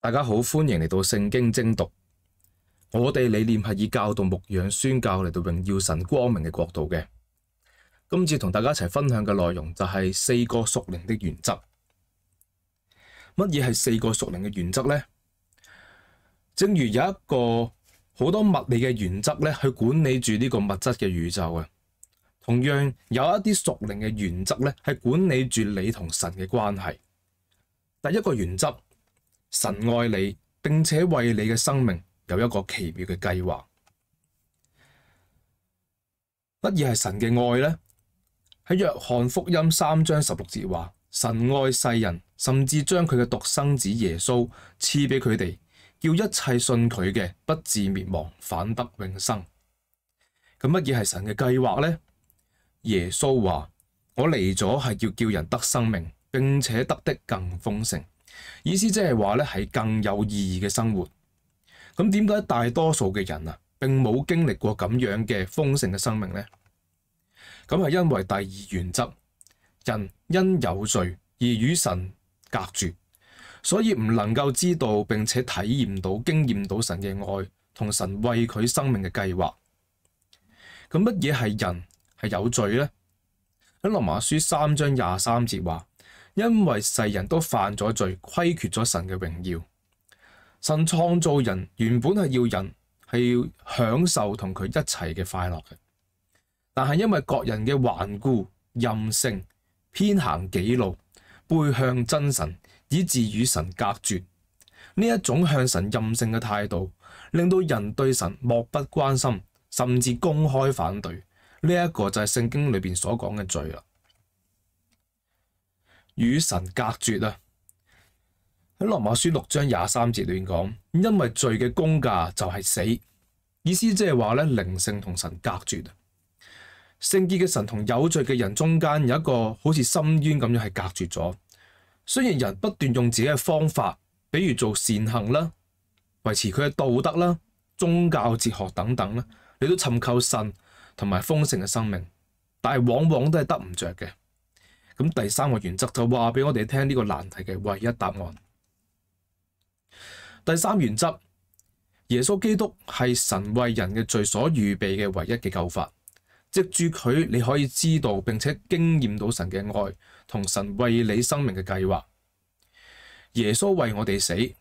大家好，欢迎嚟到圣经精读。我哋理念系以教导、牧养、宣教嚟到荣耀神光明嘅国度嘅。今次同大家一齐分享嘅内容就系四个属灵的原则。乜嘢系四个属灵嘅原则呢？正如有一个好多物理嘅原则咧，去管理住呢个物质嘅宇宙啊。同样有一啲属灵嘅原则咧，系管理住你同神嘅关系。第一个原则。神爱你，并且为你嘅生命有一个奇妙嘅计划。乜嘢系神嘅爱呢？喺约翰福音三章十六节话：神爱世人，甚至将佢嘅独生子耶稣赐俾佢哋，叫一切信佢嘅不至灭亡，反得永生。咁乜嘢系神嘅计划呢？耶稣话：我嚟咗系要叫人得生命，并且得的更丰盛。意思即系话咧，系更有意义嘅生活。咁点解大多数嘅人啊，并冇经历过咁样嘅丰盛嘅生命呢？咁系因为第二原则，人因有罪而与神隔绝，所以唔能够知道并且体验到、经验到神嘅爱同神为佢生命嘅计划。咁乜嘢系人系有罪呢？喺罗马书三章廿三节话。因为世人都犯咗罪，亏缺咗神嘅荣耀。神创造人原本系要人系要享受同佢一齐嘅快乐嘅，但系因为各人嘅顽固、任性，偏行己路，背向真神，以致与神隔绝。呢一种向神任性嘅态度，令到人对神漠不关心，甚至公开反对。呢一个就系圣经里边所讲嘅罪啦。与神隔绝啊！喺罗马书六章廿三节乱讲，因为罪嘅公价就系死，意思即系话咧灵性同神隔绝，圣洁嘅神同有罪嘅人中间有一个好似深渊咁样系隔绝咗。虽然人不断用自己嘅方法，比如做善行啦、维持佢嘅道德啦、宗教哲学等等啦，你都寻求神同埋丰盛嘅生命，但系往往都系得唔着嘅。咁第三個原則就話俾我哋聽呢個難題嘅唯一答案。第三原則，耶穌基督係神為人嘅罪所預備嘅唯一嘅救法。藉住佢，你可以知道並且經驗到神嘅愛同神為你生命嘅計劃。耶穌為我哋死，《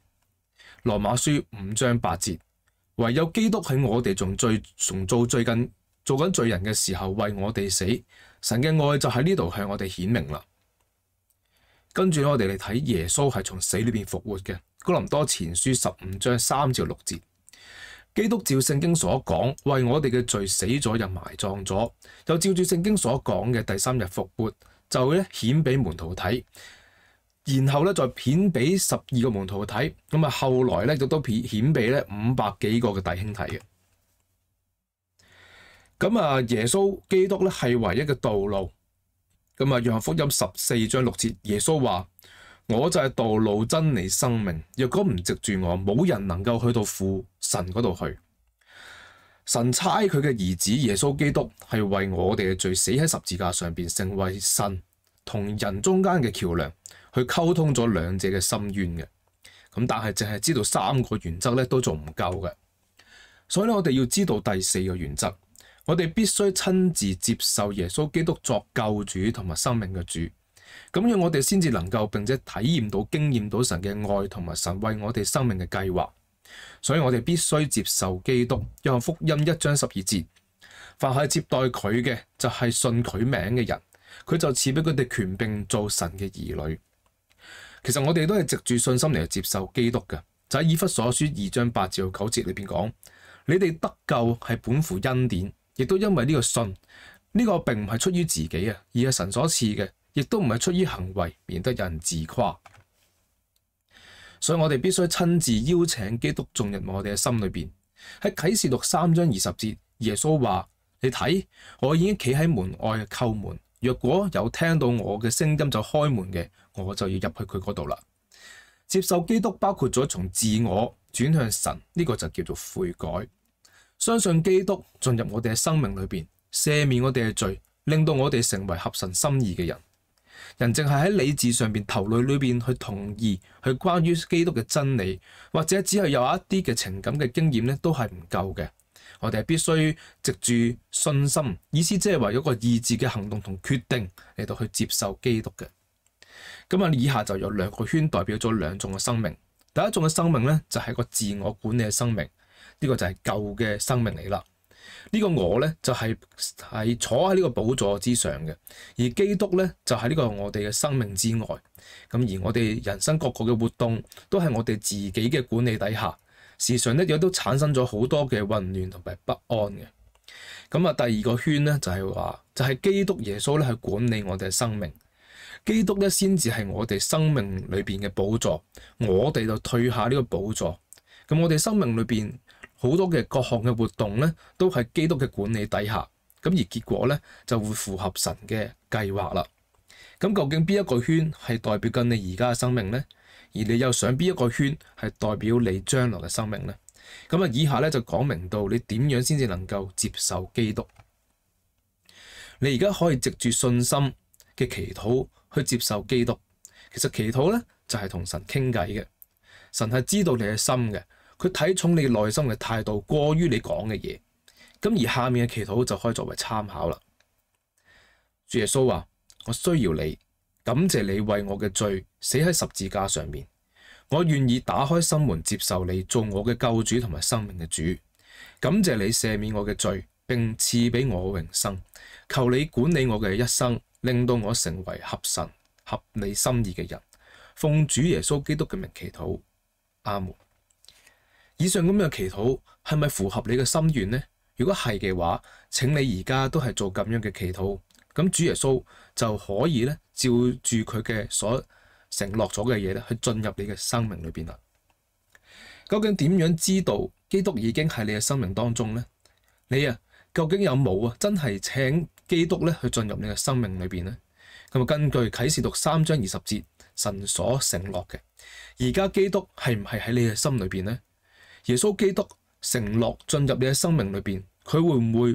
羅馬書》五章八節，唯有基督喺我哋仲最重做最近。做緊罪人嘅時候為我哋死，神嘅愛就喺呢度向我哋顯明啦。跟住我哋嚟睇耶穌係從死裏边復活嘅。哥林多前書十五章三至六節，基督照聖經所講，為我哋嘅罪死咗又埋葬咗，又照住聖經所講嘅第三日復活，就咧顯俾門徒睇，然後咧再顯俾十二個門徒睇，咁啊後來咧就都顯俾咧五百幾個嘅弟兄睇嘅。咁啊，耶稣基督咧系唯一嘅道路。咁啊，约翰福音十四章六节，耶稣话：，我就系道路、真理、生命。若果唔籍住我，冇人能够去到父神嗰度去。神差佢嘅儿子耶稣基督系为我哋嘅罪死喺十字架上边，成为神同人中间嘅桥梁，去沟通咗两者嘅深愿嘅。咁但系净系知道三个原则咧，都做唔够嘅。所以咧，我哋要知道第四个原则。我哋必須親自接受耶穌基督作救主同埋生命嘅主，咁样我哋先至能夠並且體驗到、經驗到神嘅愛同埋神為我哋生命嘅計劃。所以，我哋必須接受基督。約翰福音一章十二節：凡係接待佢嘅，就係信佢名嘅人，佢就赐俾佢哋權柄做神嘅兒女。其實我哋都係藉住信心嚟接受基督嘅。就喺以弗所書二章八至九節裏边講：你哋得救係本乎恩典。亦都因為呢個信，呢個並唔係出于自己啊，而係神所賜嘅，亦都唔係出于行為，免得有人自夸。所以我哋必須親自邀請基督進入我哋嘅心裏边。喺啟示錄三章二十節，耶穌話：你睇，我已經企喺門外叩門，若果有聽到我嘅聲音就開門嘅，我就要入去佢嗰度啦。接受基督包括咗從自我轉向神，呢個就叫做悔改。相信基督进入我哋嘅生命里边，赦免我哋嘅罪，令到我哋成为合神心意嘅人。人净系喺理智上边、头脑里边去同意去关于基督嘅真理，或者只系有一啲嘅情感嘅经验咧，都系唔够嘅。我哋系必须藉住信心，意思即系话一个意志嘅行动同决定嚟到去接受基督嘅。咁啊，以下就有两个圈代表咗两种嘅生命。第一种嘅生命咧，就系个自我管理嘅生命。呢個就係舊嘅生命嚟啦。呢個我呢，就係係坐喺呢個寶座之上嘅，而基督呢，就喺呢個我哋嘅生命之外。咁而我哋人生各個嘅活動都係我哋自己嘅管理底下，時常呢，亦都產生咗好多嘅混亂同埋不安嘅。咁啊，第二個圈呢，就係話就係基督耶穌咧係管理我哋嘅生命，基督咧先至係我哋生命裏边嘅寶座，我哋就退下呢個寶座。咁我哋生命裏边好多嘅各项嘅活動咧，都喺基督嘅管理底下，咁而結果咧就會符合神嘅計劃啦。咁究竟邊一個圈係代表緊你而家嘅生命咧？而你又想邊一個圈係代表你將來嘅生命咧？咁啊，以下咧就講明到你點樣先至能夠接受基督。你而家可以藉住信心嘅祈禱去接受基督。其實祈禱咧就係同神傾偈嘅，神係知道你嘅心嘅。佢睇重你内心嘅态度，过于你讲嘅嘢。咁而下面嘅祈祷就可以作为参考啦。主耶稣话：我需要你，感谢你为我嘅罪死喺十字架上面。我愿意打开心门接受你做我嘅救主同埋生命嘅主。感谢你赦免我嘅罪，并赐俾我荣生。求你管理我嘅一生，令到我成为合神、合你心意嘅人。奉主耶稣基督嘅名祈祷，阿门。以上咁样嘅祈祷系咪符合你嘅心愿呢？如果系嘅话，请你而家都系做咁样嘅祈祷，咁主耶稣就可以咧照住佢嘅所承诺咗嘅嘢咧，去进入你嘅生命里边啦。究竟点样知道基督已经喺你嘅生命当中咧？你啊，究竟有冇啊？真系请基督咧去进入你嘅生命里边咧？咁啊，根据启示录三章二十节，神所承诺嘅，而家基督系唔系喺你嘅心里边咧？耶稣基督承诺进入你嘅生命里边，佢会唔会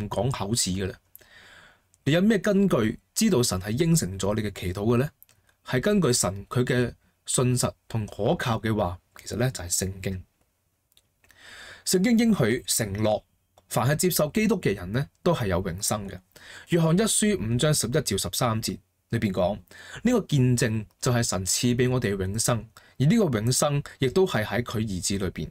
唔讲口齿嘅咧？你有咩根据知道神系应承咗你嘅祈祷嘅咧？系根据神佢嘅信实同可靠嘅话，其实咧就系圣经。圣经应许承诺，凡系接受基督嘅人咧，都系有永生嘅。约翰一书五章十一至十三节里边讲，呢个见证就系神赐俾我哋永生，而呢个永生亦都系喺佢儿子里边。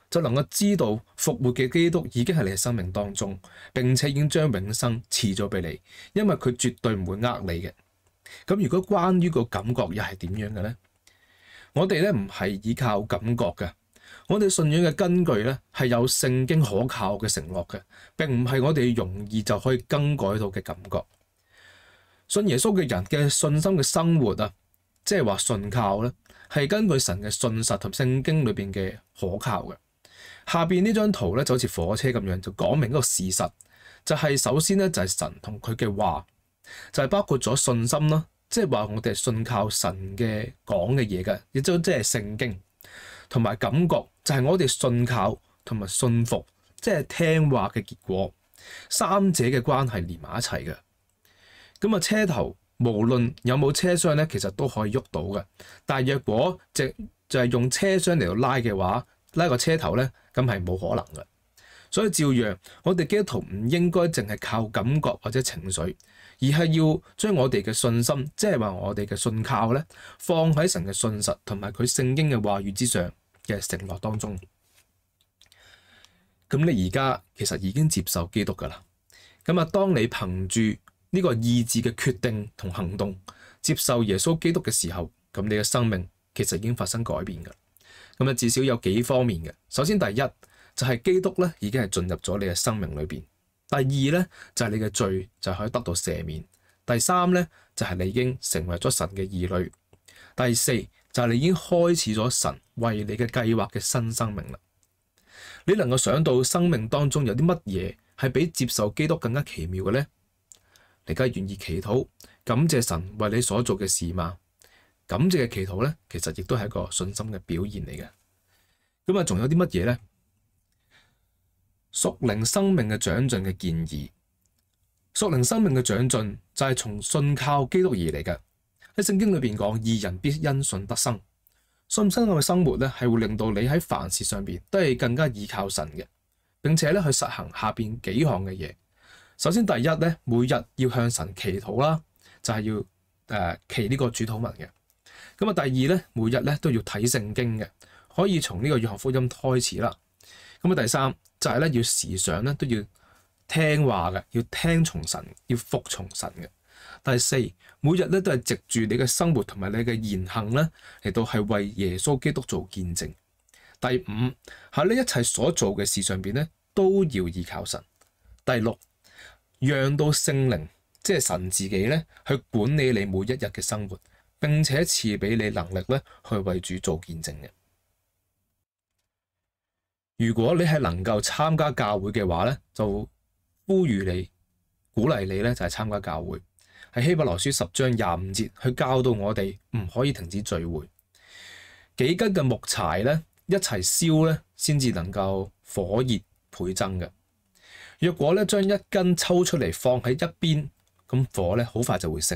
就能够知道复活嘅基督已经系你嘅生命当中，并且已经将永生赐咗俾你。因为佢绝对唔会呃你嘅。咁如果关于个感觉又系点样嘅呢？我哋咧唔系依靠感觉嘅，我哋信仰嘅根据咧系有圣经可靠嘅承诺嘅，并唔系我哋容易就可以更改到嘅感觉。信耶稣嘅人嘅信心嘅生活啊，即系话信靠咧，系根据神嘅信实同圣经里边嘅可靠嘅。下边呢张图咧就好似火车咁样，就讲明一个事实，就系首先咧就系神同佢嘅话，就系包括咗信心啦，即系话我哋系信靠神嘅讲嘅嘢嘅，亦都即系圣经，同埋感觉就系我哋信靠同埋信服，即系听话嘅结果，三者嘅关系连埋一齐嘅。咁啊，车头无论有冇车厢咧，其实都可以喐到嘅，但系若果直就系用车厢嚟到拉嘅话。拉個車頭呢，咁係冇可能嘅，所以照樣我哋基督徒唔應該淨係靠感覺或者情緒，而係要將我哋嘅信心，即係話我哋嘅信靠呢，放喺神嘅信實同埋佢聖經嘅話語之上嘅承諾當中。咁你而家其實已經接受基督㗎啦。咁啊，當你憑住呢個意志嘅決定同行動接受耶穌基督嘅時候，咁你嘅生命其實已經發生改變㗎。咁啊，至少有几方面嘅。首先，第一就系基督咧已经系进入咗你嘅生命里边。第二咧就系你嘅罪就可以得到赦免。第三咧就系你已经成为咗神嘅儿女。第四就系你已经开始咗神为你嘅计划嘅新生命啦。你能够想到生命当中有啲乜嘢系比接受基督更加奇妙嘅咧？你而家愿意祈祷感谢神为你所做嘅事吗？感謝嘅祈禱咧，其實亦都係一個信心嘅表現嚟嘅。咁啊，仲有啲乜嘢咧？屬靈生命嘅長進嘅建議，屬靈生命嘅長進就係從信靠基督而嚟嘅。喺聖經裏邊講，二人必因信得生。信生我嘅生活咧，係會令到你喺凡事上邊都係更加倚靠神嘅。並且咧，去實行下邊幾項嘅嘢。首先，第一咧，每日要向神祈禱啦，就係要誒祈呢個主禱文嘅。咁啊，第二咧，每日咧都要睇圣经嘅，可以从呢个约翰福音开始啦。咁啊，第三就系咧要时常咧都要听话嘅，要听从神，要服从神嘅。第四，每日咧都系藉住你嘅生活同埋你嘅言行咧嚟到系为耶稣基督做见证。第五，喺呢一切所做嘅事上边咧都要依靠神。第六，让到圣灵，即系神自己咧去管理你每一日嘅生活。并且赐俾你能力咧，去为主做见证嘅。如果你系能够参加教会嘅话咧，就呼吁你鼓励你咧，就系参加教会。喺希伯来书十章廿五节，佢教导我哋唔可以停止聚会。几根嘅木柴咧，一齐烧咧，先至能够火热倍增嘅。若果咧将一根抽出嚟放喺一边，咁火咧好快就会熄。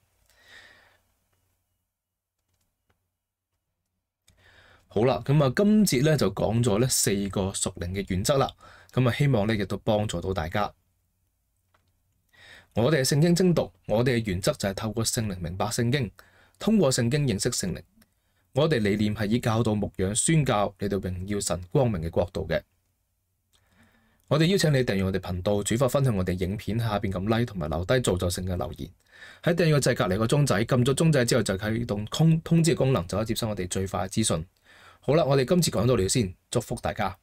好啦，咁啊，今節咧就講咗咧四個熟靈嘅原則啦。咁啊，希望咧亦都幫助到大家。我哋係聖經精讀，我哋嘅原則就係透過聖靈明白聖經，通過聖經認識聖靈。我哋理念係以教導牧羊、宣教你到榮耀神光明嘅国度嘅。我哋邀請你訂閱我哋頻道，主發分享我哋影片，下边咁 like 同埋留低造就性嘅留言。喺订阅制隔離個鐘仔，撳咗鐘仔之後就启动通通知功能，就可以接收我哋最快嘅資訊。好啦，我哋今次講到呢度先，祝福大家。